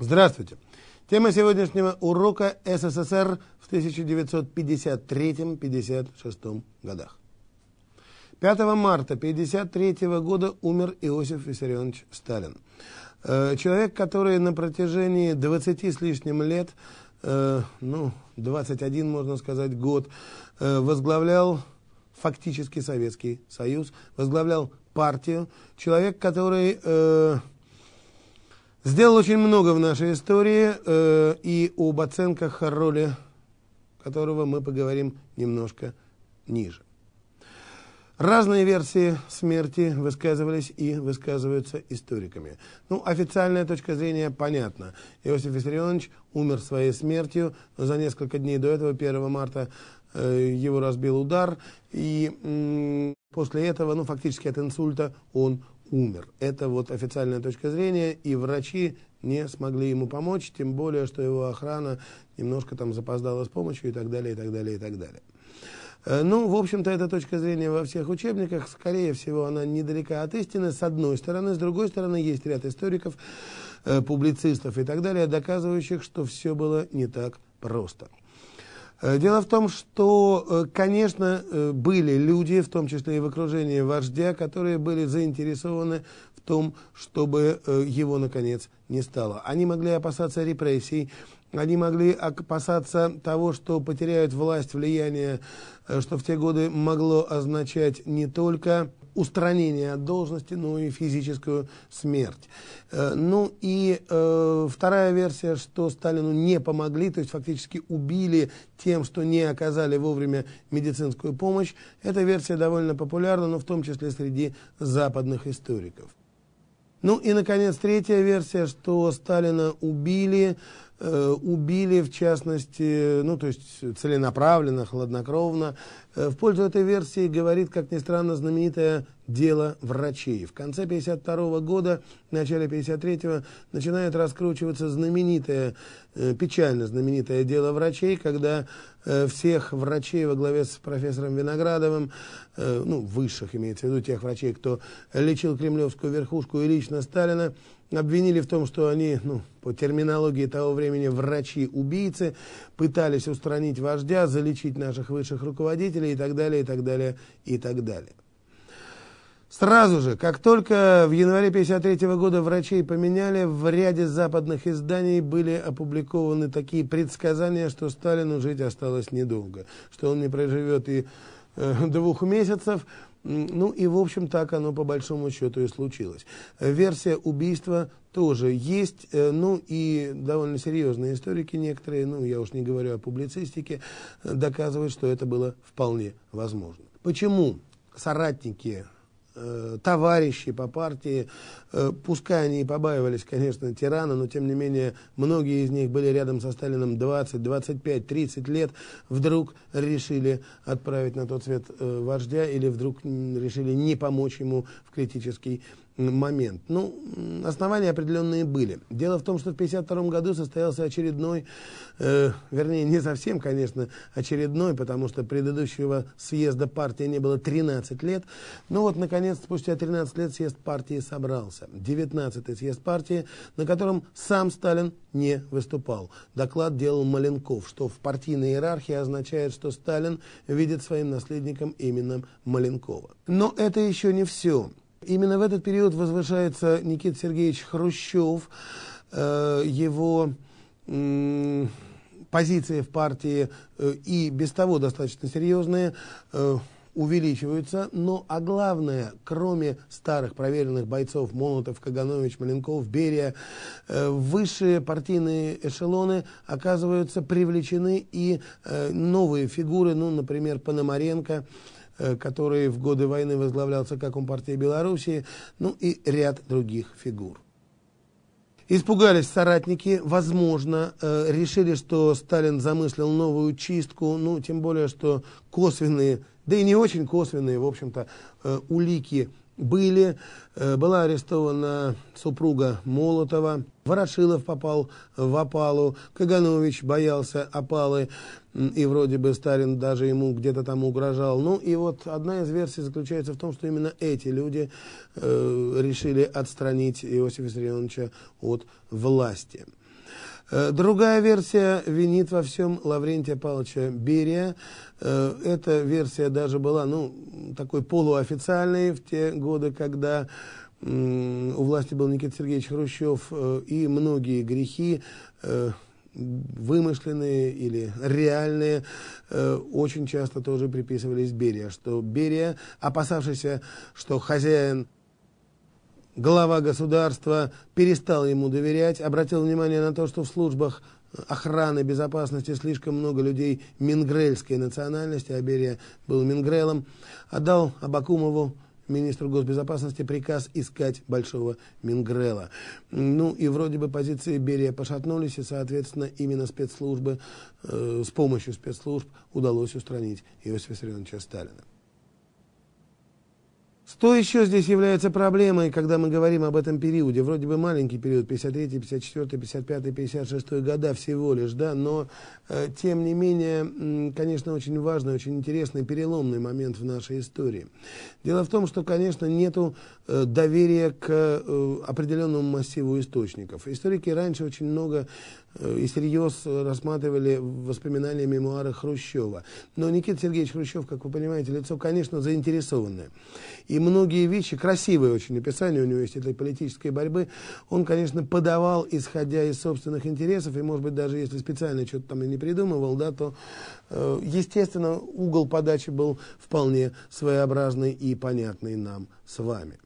Здравствуйте. Тема сегодняшнего урока СССР в 1953-56 годах. 5 марта 1953 года умер Иосиф Виссарионович Сталин. Э, человек, который на протяжении 20 с лишним лет, э, ну, 21, можно сказать, год, э, возглавлял фактически Советский Союз, возглавлял партию. Человек, который Сделал очень много в нашей истории э, и об оценках роли которого мы поговорим немножко ниже. Разные версии смерти высказывались и высказываются историками. Ну, официальная точка зрения понятна. Иосиф Виссарионович умер своей смертью, за несколько дней до этого, 1 марта, э, его разбил удар, и э, после этого, ну, фактически от инсульта он умер. Это вот официальная точка зрения, и врачи не смогли ему помочь, тем более, что его охрана немножко там запоздала с помощью и так далее, и так далее, и так далее. Э, ну, в общем-то, эта точка зрения во всех учебниках, скорее всего, она недалека от истины, с одной стороны. С другой стороны, есть ряд историков, э, публицистов и так далее, доказывающих, что все было не так просто. Э, дело в том, что, э, конечно, э, были люди, в том числе и в окружении вождя, которые были заинтересованы в том, чтобы его, наконец, не стало. Они могли опасаться репрессий, они могли опасаться того, что потеряют власть, влияние, э, что в те годы могло означать не только устранение от должности, но и физическую смерть. Э, ну и э, вторая версия, что Сталину не помогли, то есть фактически убили тем, что не оказали вовремя медицинскую помощь. Эта версия довольно популярна, но в том числе среди западных историков. Ну и, наконец, третья версия, что Сталина убили Э, убили, в частности, ну, то есть целенаправленно, хладнокровно. Э, в пользу этой версии говорит, как ни странно, знаменитое дело врачей. В конце 52 года, в начале 53-го начинает раскручиваться знаменитое, э, печально знаменитое дело врачей, когда всех врачей во главе с профессором Виноградовым, ну, высших имеется в виду, тех врачей, кто лечил кремлевскую верхушку и лично Сталина, обвинили в том, что они, ну, по терминологии того времени, врачи-убийцы, пытались устранить вождя, залечить наших высших руководителей и так далее, и так далее, и так далее. Сразу же, как только в январе 1953 -го года врачей поменяли, в ряде западных изданий были опубликованы такие предсказания, что Сталину жить осталось недолго, что он не проживет и э, двух месяцев, ну и, в общем, так оно по большому счету и случилось. Э, версия убийства тоже есть, э, ну и довольно серьезные историки некоторые, ну я уж не говорю о публицистике, э, доказывают, что это было вполне возможно. Почему соратники Э, товарищи по партии, э, пускай они и побаивались, конечно, тирана, но тем не менее многие из них были рядом со Сталином 20, 25, 30 лет, вдруг решили отправить на тот свет э, вождя или вдруг решили не помочь ему в критический момент? Ну, основания определенные были. Дело в том, что в 1952 году состоялся очередной, э, вернее, не совсем, конечно, очередной, потому что предыдущего съезда партии не было 13 лет. Но ну вот, наконец, спустя 13 лет съезд партии собрался. 19-й съезд партии, на котором сам Сталин не выступал. Доклад делал Маленков, что в партийной иерархии означает, что Сталин видит своим наследником именно Маленкова. Но это еще не все. Именно в этот период возвышается Никита Сергеевич Хрущев, э, его позиции в партии э, и без того достаточно серьезные э, увеличиваются, но, а главное, кроме старых проверенных бойцов Молотов, Каганович, Маленков, Берия, высшие партийные эшелоны оказываются привлечены и новые фигуры, ну, например, Пономаренко, Э, который в годы войны возглавлялся как Компартия Белоруссии, ну и ряд других фигур. Испугались соратники, возможно, э, решили, что Сталин замыслил новую чистку, ну, тем более, что косвенные, да и не очень косвенные, в общем-то, э, улики были. Э, была арестована супруга Молотова. Ворошилов попал в опалу. Каганович боялся опалы. И вроде бы Сталин даже ему где-то там угрожал. Ну и вот одна из версий заключается в том, что именно эти люди э, решили отстранить Иосифа Виссарионовича от власти. Э, другая версия винит во всем Лаврентия Павловича Берия. Э, эта версия даже была ну, такой полуофициальной в те годы, когда у власти был Никита Сергеевич Хрущев, э, и многие грехи вымышленные или реальные, очень часто тоже приписывались Берия, что Берия, опасавшийся, что хозяин глава государства перестал ему доверять, обратил внимание на то, что в службах охраны безопасности слишком много людей мингрельской национальности, Аберия был мингрелом, отдал Абакумову, министру госбезопасности, приказ искать большого мингрела. Ну и вроде бы позиции Берия пошатнулись, и, соответственно, именно спецслужбы, э, с помощью спецслужб удалось устранить Иосифа Сергеевича Сталина. Что еще здесь является проблемой, когда мы говорим об этом периоде? Вроде бы маленький период, 53, 54, 55, 56 года всего лишь, да, но э, тем не менее, конечно, очень важный, очень интересный, переломный момент в нашей истории. Дело в том, что, конечно, нету э, доверия к э, определенному массиву источников. Историки раньше очень много Э, и всерьез рассматривали воспоминания мемуары Хрущева. Но Никита Сергеевич Хрущев, как вы понимаете, лицо, конечно, заинтересованное. И многие вещи, красивые очень описания у него есть этой политической борьбы, он, конечно, подавал, исходя из собственных интересов, и, может быть, даже если специально что-то там и не придумывал, да, то, э, естественно, угол подачи был вполне своеобразный и понятный нам с вами.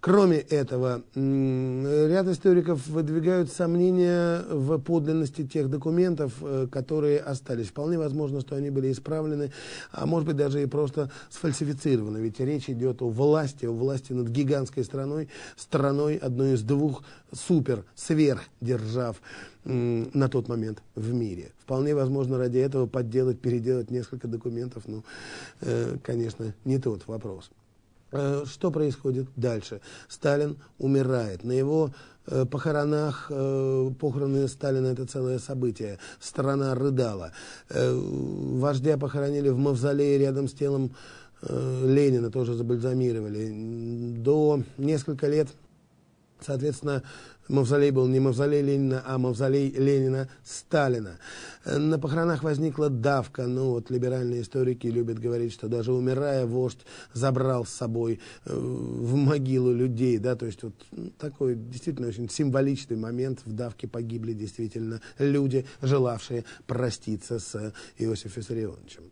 Кроме этого, ряд историков выдвигают сомнения в подлинности тех документов, э, которые остались. Вполне возможно, что они были исправлены, а может быть даже и просто сфальсифицированы. Ведь речь идет о власти, о власти над гигантской страной, страной одной из двух супер, сверхдержав на тот момент в мире. Вполне возможно ради этого подделать, переделать несколько документов, Ну, э, конечно, не тот вопрос. Э, что происходит дальше? Сталин умирает. На его э, похоронах, э, похороны Сталина – это целое событие. Страна рыдала. Вождя похоронили в мавзолее рядом с телом Ленина, тоже забальзамировали. До несколько лет, соответственно, Мавзолей был не мавзолей Ленина, а мавзолей Ленина Сталина. Э, на похоронах возникла давка. Ну вот либеральные историки любят говорить, что даже умирая, вождь забрал с собой э, в могилу людей. Да? То есть вот такой действительно очень символичный момент. В давке погибли действительно люди, желавшие проститься с э, Иосифом Виссарионовичем.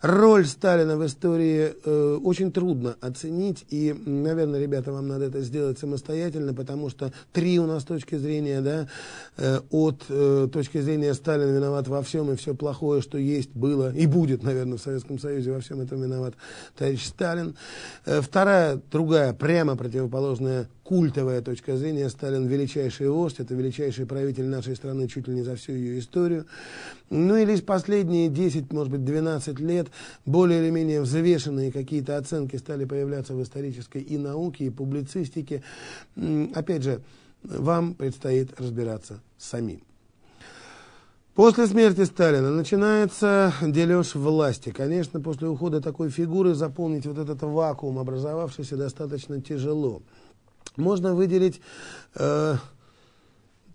Роль Сталина в истории э, очень трудно оценить, и, наверное, ребята, вам надо это сделать самостоятельно, потому что три у нас точки зрения, да, э, от э, точки зрения Сталин виноват во всем и все плохое, что есть, было и будет, наверное, в Советском Союзе, во всем этом виноват товарищ Сталин. Э, вторая, другая, прямо противоположная культовая точка зрения. Сталин величайший вождь, это величайший правитель нашей страны чуть ли не за всю ее историю. Ну и лишь последние 10, может быть, 12 лет более или менее взвешенные какие-то оценки стали появляться в исторической и науке, и публицистике. Опять же, вам предстоит разбираться самим. После смерти Сталина начинается дележ власти. Конечно, после ухода такой фигуры заполнить вот этот вакуум, образовавшийся, достаточно тяжело. Можно выделить э,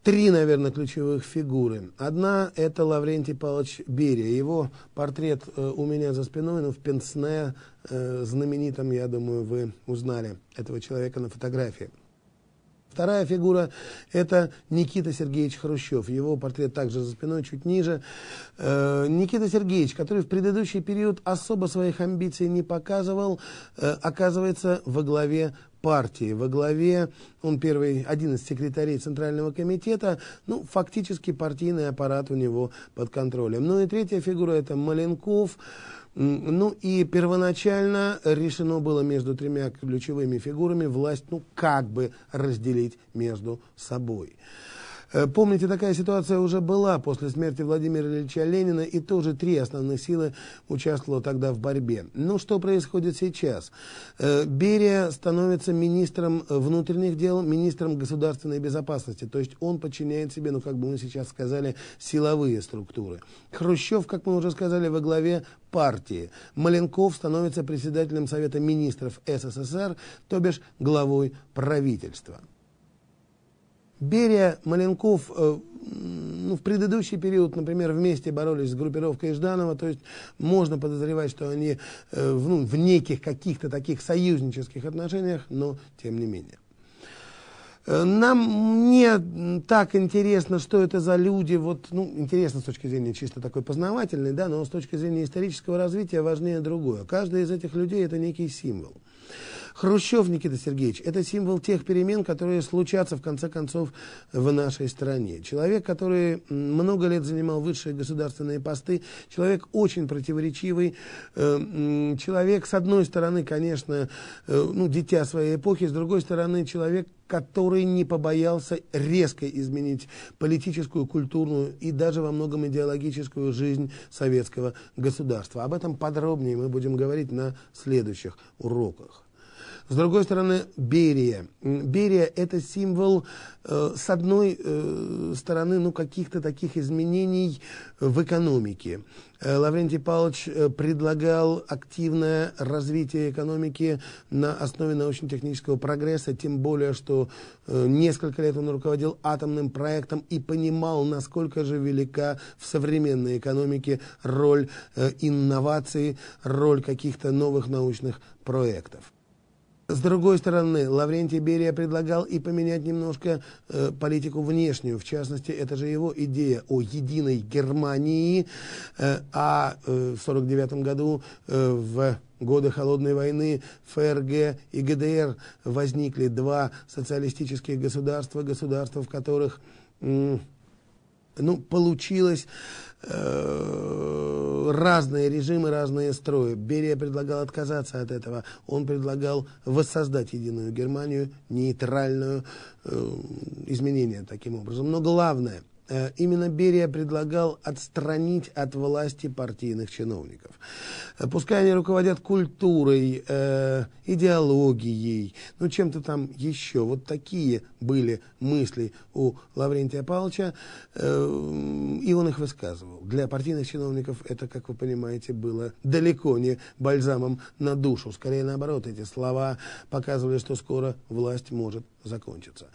три, наверное, ключевых фигуры. Одна – это Лаврентий Павлович Берия. Его портрет э, у меня за спиной, но ну, в Пенсне, э, знаменитом, я думаю, вы узнали этого человека на фотографии. Вторая фигура – это Никита Сергеевич Хрущев. Его портрет также за спиной, чуть ниже. Э, Никита Сергеевич, который в предыдущий период особо своих амбиций не показывал, э, оказывается во главе партии. Во главе, он первый, один из секретарей Центрального комитета, ну, фактически партийный аппарат у него под контролем. Ну и третья фигура – это Маленков. Ну и первоначально решено было между тремя ключевыми фигурами власть, ну как бы разделить между собой. Э, помните, такая ситуация уже была после смерти Владимира Ильича Ленина, и тоже три основных силы участвовало тогда в борьбе. Ну, что происходит сейчас? Э, Берия становится министром внутренних дел, министром государственной безопасности, то есть он подчиняет себе, ну, как бы мы сейчас сказали, силовые структуры. Хрущев, как мы уже сказали, во главе партии. Маленков становится председателем Совета министров СССР, то бишь главой правительства. Берия, Маленков э, ну, в предыдущий период, например, вместе боролись с группировкой Жданова, то есть можно подозревать, что они э, ну, в неких каких-то таких союзнических отношениях, но тем не менее. Э, нам не так интересно, что это за люди, вот, ну, интересно с точки зрения чисто такой познавательной, да, но с точки зрения исторического развития важнее другое. Каждый из этих людей это некий символ. Хрущев, Никита Сергеевич, это символ тех перемен, которые случатся, в конце концов, в нашей стране. Человек, который много лет занимал высшие государственные посты, человек очень противоречивый, э, человек, с одной стороны, конечно, э, ну, дитя своей эпохи, с другой стороны, человек, который не побоялся резко изменить политическую, культурную и даже во многом идеологическую жизнь советского государства. Об этом подробнее мы будем говорить на следующих уроках. С другой стороны, Берия. Берия – это символ, э, с одной э, стороны, ну, каких-то таких изменений в экономике. Э, Лаврентий Павлович э, предлагал активное развитие экономики на основе научно-технического прогресса, тем более, что э, несколько лет он руководил атомным проектом и понимал, насколько же велика в современной экономике роль инноваций, роль каких-то новых научных проектов. С другой стороны, Лаврентий Берия предлагал и поменять немножко э, политику внешнюю. В частности, это же его идея о единой Германии. Э, а э, в 1949 году э, в годы Холодной войны ФРГ и ГДР возникли два социалистических государства, государства, в которых... Э, ну, получилось э, разные режимы, разные строи. Берия предлагал отказаться от этого. Он предлагал воссоздать единую Германию, нейтральную э, изменения таким образом. Но главное, э, именно Берия предлагал отстранить от власти партийных чиновников. Э, пускай они руководят культурой, э, идеологией, ну чем-то там еще. Вот такие были мысли у Лаврентия Павловича, э, и он их высказывал. Для партийных чиновников это, как вы понимаете, было далеко не бальзамом на душу. Скорее наоборот, эти слова показывали, что скоро власть может закончиться.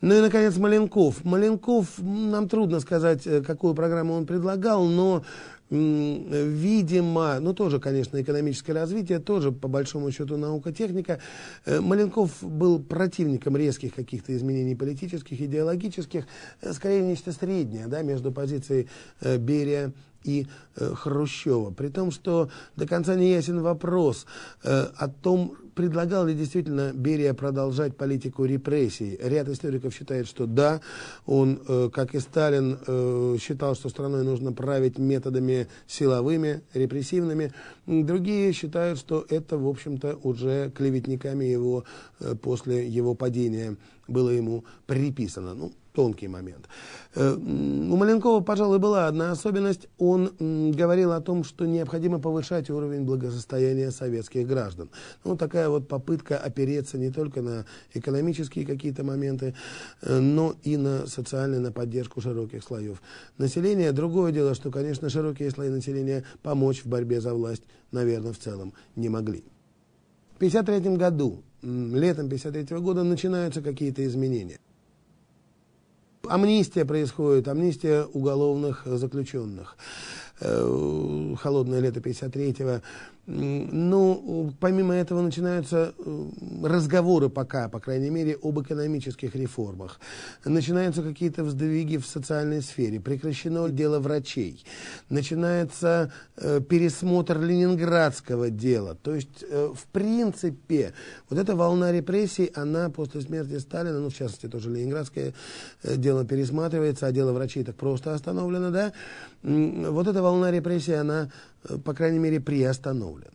Ну и, наконец, Маленков. Маленков, нам трудно сказать, э, какую программу он предлагал, но видимо, ну тоже, конечно, экономическое развитие, тоже по большому счету наука, техника. Э, Маленков был противником резких каких-то изменений политических, идеологических, э, скорее нечто среднее, да, между позицией э, Берия и Хрущева. При том, что до конца не ясен вопрос о том, предлагал ли действительно Берия продолжать политику репрессий? Ряд историков считает, что да. Он, э, как и Сталин, э, считал, что страной нужно править методами силовыми, репрессивными. Другие считают, что это, в общем-то, уже клеветниками его э, после его падения было ему приписано. Ну, тонкий момент. Э, у Маленкова, пожалуй, была одна особенность. Он говорил о том, что необходимо повышать уровень благосостояния советских граждан. Ну, такая вот попытка опереться не только на экономические какие-то моменты, э, но и на социальную, на поддержку широких слоев населения. Другое дело, что, конечно, широкие слои населения помочь в борьбе за власть, наверное, в целом не могли. В 1953 году, летом 1953 года начинаются какие-то изменения амнистия происходит, амнистия уголовных заключенных. Э, холодное лето 53-го. Ну, помимо этого начинаются э, разговоры пока, по крайней мере, об экономических реформах. Начинаются какие-то вздвиги в социальной сфере. Прекращено дело врачей. Начинается э, пересмотр ленинградского дела. То есть, э, в принципе, вот эта волна репрессий, она после смерти Сталина, ну, в частности, тоже ленинградское э, дело пересматривается, а дело врачей так просто остановлено, да? Вот эта волна репрессий, она, э, по крайней мере, приостановлена.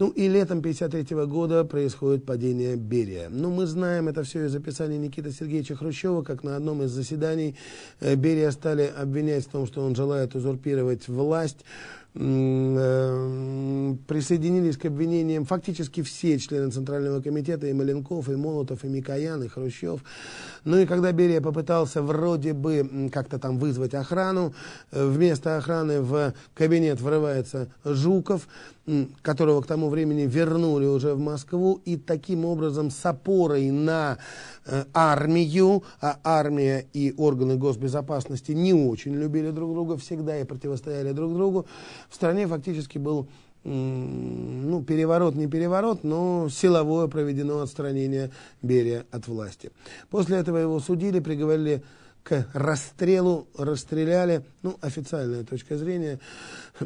Ну и летом 1953 года происходит падение Берия. Ну мы знаем это все из описания Никиты Сергеевича Хрущева, как на одном из заседаний э, Берия стали обвинять в том, что он желает узурпировать власть, Эм, присоединились к обвинениям фактически все члены Центрального комитета, и Маленков, и Молотов, и Микоян, и Хрущев. Ну и когда Берия попытался вроде бы как-то там вызвать охрану, э, вместо охраны в кабинет врывается Жуков, которого к тому времени вернули уже в Москву, и таким образом с опорой на э, армию, а армия и органы госбезопасности не очень любили друг друга всегда и противостояли друг другу, в стране фактически был ну, переворот, не переворот, но силовое проведено отстранение Берия от власти. После этого его судили, приговорили к расстрелу, расстреляли, ну, официальная точка зрения,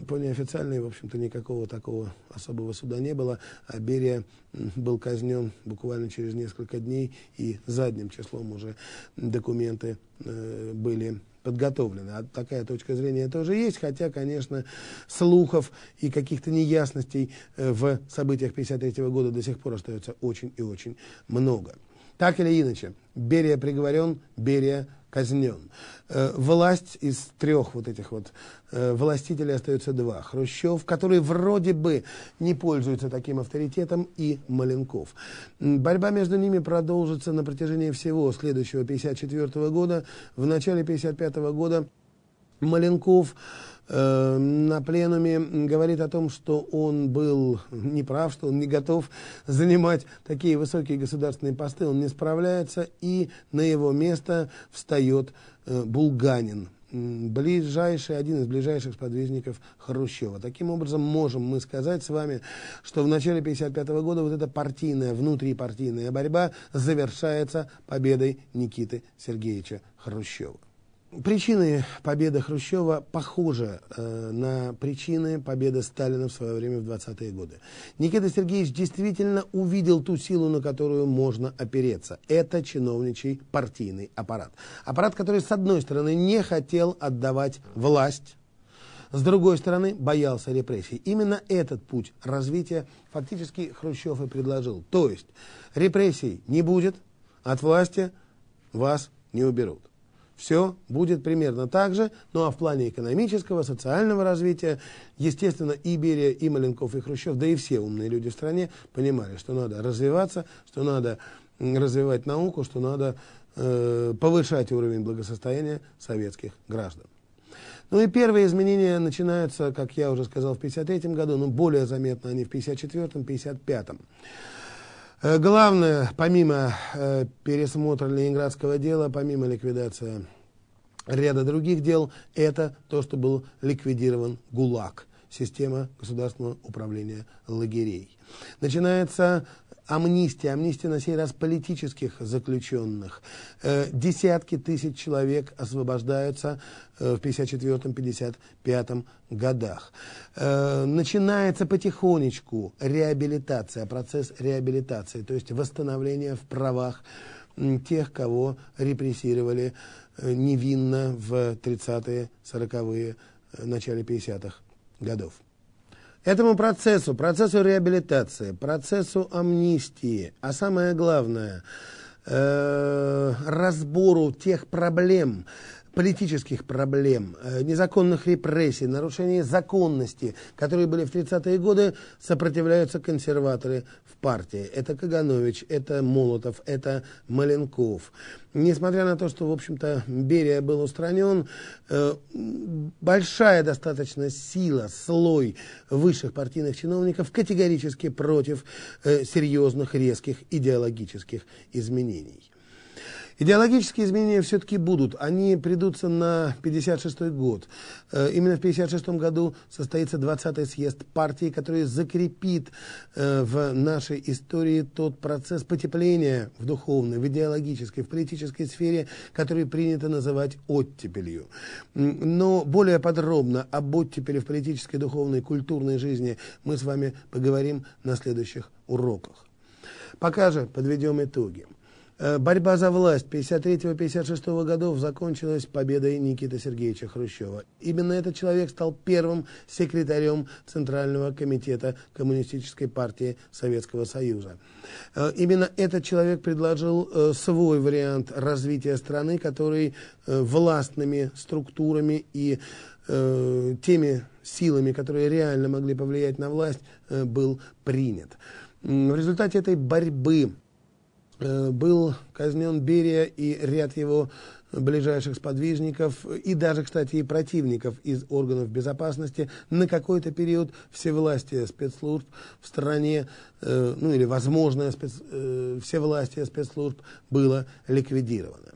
по неофициальной, в общем-то, никакого такого особого суда не было, а Берия был казнен буквально через несколько дней, и задним числом уже документы э, были подготовлены. А такая точка зрения тоже есть, хотя, конечно, слухов и каких-то неясностей э, в событиях 1953 года до сих пор остается очень и очень много. Так или иначе, Берия приговорен, Берия казнен. Э, власть из трех вот этих вот э, властителей остается два. Хрущев, который вроде бы не пользуется таким авторитетом, и Маленков. Борьба между ними продолжится на протяжении всего следующего 54 года. В начале 55 года Маленков э, на пленуме говорит о том, что он был неправ, что он не готов занимать такие высокие государственные посты, он не справляется, и на его место встает э, Булганин ближайший, один из ближайших сподвижников Хрущева. Таким образом, можем мы сказать с вами, что в начале 1955 года вот эта партийная, внутрипартийная борьба завершается победой Никиты Сергеевича Хрущева. Причины победы Хрущева похожи э, на причины победы Сталина в свое время в 20-е годы. Никита Сергеевич действительно увидел ту силу, на которую можно опереться. Это чиновничий партийный аппарат. Аппарат, который, с одной стороны, не хотел отдавать власть, с другой стороны, боялся репрессий. Именно этот путь развития фактически Хрущев и предложил. То есть репрессий не будет, от власти вас не уберут все будет примерно так же. Ну а в плане экономического, социального развития, естественно, и Берия, и Маленков, и Хрущев, да и все умные люди в стране понимали, что надо развиваться, что надо развивать науку, что надо э, повышать уровень благосостояния советских граждан. Ну и первые изменения начинаются, как я уже сказал, в 1953 году, но более заметно они в 1954-1955. Э, главное, помимо э, пересмотра ленинградского дела, помимо ликвидации ряда других дел, это то, что был ликвидирован ГУЛАГ, система государственного управления лагерей. Начинается амнистия, амнистия на сей раз политических заключенных. Э, десятки тысяч человек освобождаются э, в 54-55 годах. Э, начинается потихонечку реабилитация, процесс реабилитации, то есть восстановление в правах тех, кого репрессировали невинно в 30-е, 40-е, начале 50-х годов. Этому процессу, процессу реабилитации, процессу амнистии, а самое главное, э, разбору тех проблем, политических проблем, э, незаконных репрессий, нарушений законности, которые были в 30-е годы, сопротивляются консерваторы в партии. Это Каганович, это Молотов, это Маленков. Несмотря на то, что, в общем-то, Берия был устранен, э, большая достаточно сила, слой высших партийных чиновников категорически против э, серьезных, резких идеологических изменений. Идеологические изменения все-таки будут. Они придутся на 56 год. Э, именно в 56 году состоится 20-й съезд партии, который закрепит э, в нашей истории тот процесс потепления в духовной, в идеологической, в политической сфере, который принято называть оттепелью. Но более подробно об оттепели в политической, духовной, культурной жизни мы с вами поговорим на следующих уроках. Пока же подведем итоги. Э, борьба за власть 53-56 годов закончилась победой Никиты Сергеевича Хрущева. Именно этот человек стал первым секретарем Центрального комитета Коммунистической партии Советского Союза. Э, именно этот человек предложил э, свой вариант развития страны, который властными структурами и теми силами, которые реально могли повлиять на власть, был принят. В результате этой борьбы Э, был казнен Берия и ряд его ближайших сподвижников и даже, кстати, и противников из органов безопасности на какой-то период всевластия спецслужб в стране, э, ну или возможное спец, э, всевластие спецслужб было ликвидировано.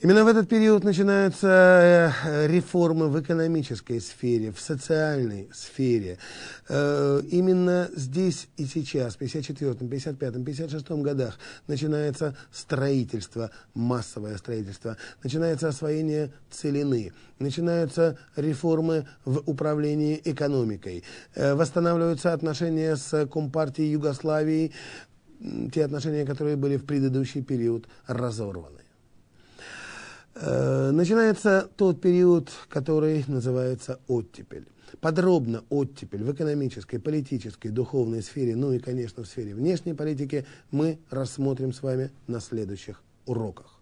Именно в этот период начинаются э, реформы в экономической сфере, в социальной сфере. Э, именно здесь и сейчас, в 54, 55, 56 годах, начинается строительство, массовое строительство, начинается освоение целины, начинаются реформы в управлении экономикой, э, восстанавливаются отношения с Компартией Югославии, те отношения, которые были в предыдущий период разорваны. Э, начинается тот период, который называется оттепель. Подробно оттепель в экономической, политической, духовной сфере, ну и, конечно, в сфере внешней политики мы рассмотрим с вами на следующих уроках.